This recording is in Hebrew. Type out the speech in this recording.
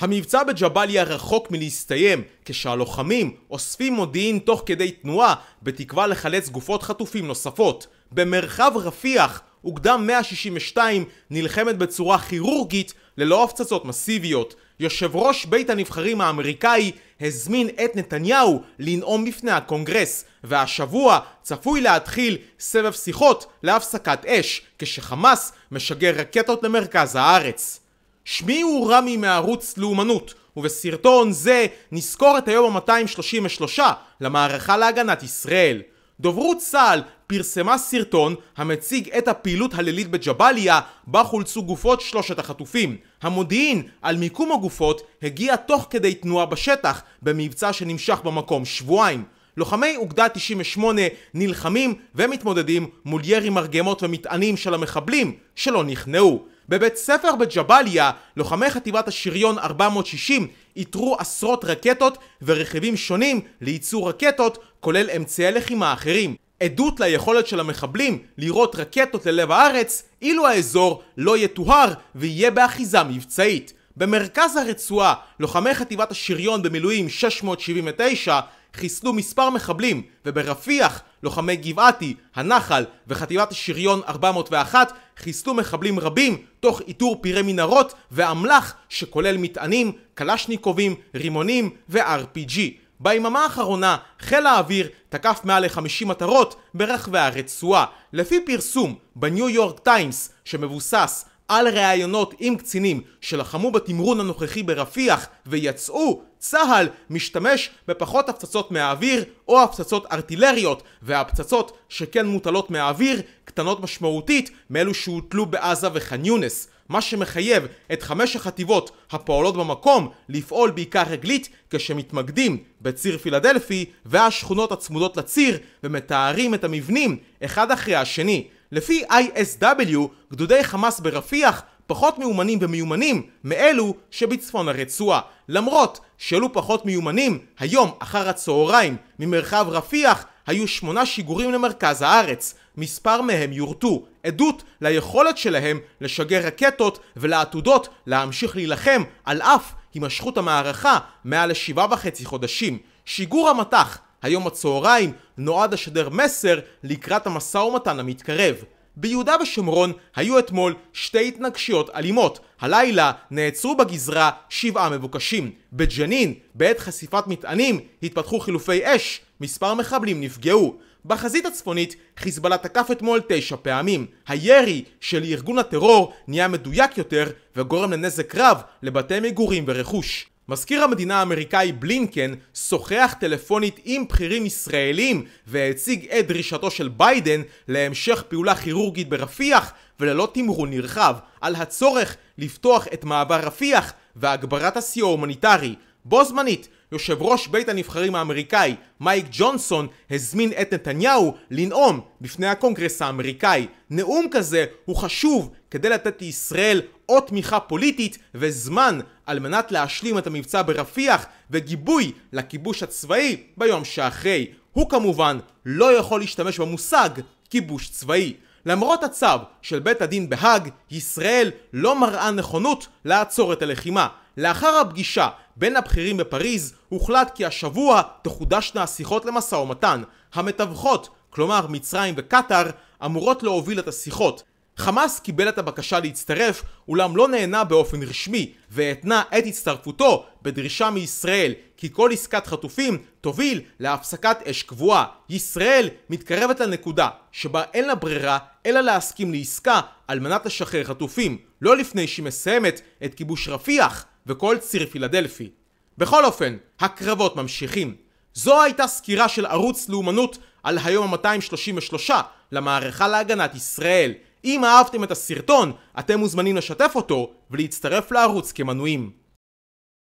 המבצע בג'באליה רחוק מלהסתיים, כשהלוחמים אוספים מודיעין תוך כדי תנועה, בתקווה לחלץ גופות חטופים נוספות. במרחב רפיח, אוגדה 162 נלחמת בצורה כירורגית ללא הפצצות מסיביות. יושב ראש בית הנבחרים האמריקאי הזמין את נתניהו לנאום בפני הקונגרס, והשבוע צפוי להתחיל סבב שיחות להפסקת אש, כשחמאס משגר רקטות למרכז הארץ. שמי הוא רמי מערוץ לאומנות, ובסרטון זה נזכור את היום ה-233 למערכה להגנת ישראל. דוברות צה"ל פרסמה סרטון המציג את הפעילות הלילית בג'באליה בה חולצו גופות שלושת החטופים. המודיעין על מיקום הגופות הגיע תוך כדי תנועה בשטח במבצע שנמשך במקום שבועיים. לוחמי אוגדה 98 נלחמים ומתמודדים מול ירי מרגמות ומטענים של המחבלים שלא נכנעו. בבית ספר בג'באליה, לוחמי חטיבת השריון 460 איתרו עשרות רקטות ורכיבים שונים לייצור רקטות, כולל אמצעי לחימה אחרים. עדות ליכולת של המחבלים לירות רקטות ללב הארץ, אילו האזור לא יטוהר ויהיה באחיזה מבצעית. במרכז הרצועה, לוחמי חטיבת השריון במילואים 679 חיסלו מספר מחבלים, וברפיח, לוחמי גבעתי, הנחל וחטיבת שריון 401 חיסלו מחבלים רבים תוך איתור פירי מנהרות ואמל"ח שכולל מטענים, קלשניקובים, רימונים ו-RPG. ביממה האחרונה חיל האוויר תקף מעל ל-50 מטרות ברחבי הרצועה. לפי פרסום בניו יורק טיימס שמבוסס על ראיונות עם קצינים שלחמו בתמרון הנוכחי ברפיח ויצאו, צה"ל משתמש בפחות הפצצות מהאוויר או הפצצות ארטילריות, והפצצות שכן מוטלות מהאוויר קטנות משמעותית מאלו שהוטלו בעזה וח'אן יונס. מה שמחייב את חמש החטיבות הפועלות במקום לפעול בעיקר רגלית כשמתמקדים בציר פילדלפי והשכונות הצמודות לציר ומתארים את המבנים אחד אחרי השני. לפי ISW, גדודי חמאס ברפיח פחות מיומנים ומיומנים מאלו שבצפון הרצועה. למרות שאלו פחות מיומנים, היום אחר הצהריים ממרחב רפיח היו שמונה שיגורים למרכז הארץ. מספר מהם יורטו, עדות ליכולת שלהם לשגר רקטות ולעתודות להמשיך להילחם על אף הימשכות המערכה מעל לשבעה וחצי חודשים. שיגור המטח היום הצהריים נועד לשדר מסר לקראת המשא ומתן המתקרב. ביהודה ושומרון היו אתמול שתי התנגשויות אלימות. הלילה נעצרו בגזרה שבעה מבוקשים. בג'נין, בעת חשיפת מטענים, התפתחו חילופי אש, מספר מחבלים נפגעו. בחזית הצפונית חיזבאללה תקף אתמול תשע פעמים. הירי של ארגון הטרור נהיה מדויק יותר וגורם לנזק רב לבתי מגורים ורכוש. מזכיר המדינה האמריקאי בלינקן שוחח טלפונית עם בכירים ישראלים והציג את דרישתו של ביידן להמשך פעולה כירורגית ברפיח וללא תמרון נרחב על הצורך לפתוח את מעבר רפיח והגברת הסיוע ההומניטרי בו זמנית, יושב ראש בית הנבחרים האמריקאי מייק ג'ונסון הזמין את נתניהו לנאום בפני הקונגרס האמריקאי. נאום כזה הוא חשוב כדי לתת לישראל או תמיכה פוליטית וזמן על מנת להשלים את המבצע ברפיח וגיבוי לכיבוש הצבאי ביום שאחרי. הוא כמובן לא יכול להשתמש במושג כיבוש צבאי. למרות הצו של בית הדין בהאג, ישראל לא מראה נכונות לעצור את הלחימה. לאחר הפגישה בין הבכירים בפריז הוחלט כי השבוע תחודשנה השיחות למשא ומתן. המתווכות, כלומר מצרים וקטאר, אמורות להוביל את השיחות. חמאס קיבל את הבקשה להצטרף, אולם לא נענה באופן רשמי, והתנה את הצטרפותו בדרישה מישראל כי כל עסקת חטופים תוביל להפסקת אש קבועה. ישראל מתקרבת לנקודה שבה אין לה ברירה אלא להסכים לעסקה על מנת לשחרר חטופים, לא לפני שהיא מסיימת את כיבוש רפיח וכל ציר פילדלפי. בכל אופן, הקרבות ממשיכים. זו הייתה סקירה של ערוץ לאומנות על היום ה-233 למערכה להגנת ישראל. אם אהבתם את הסרטון, אתם מוזמנים לשתף אותו ולהצטרף לערוץ כמנויים.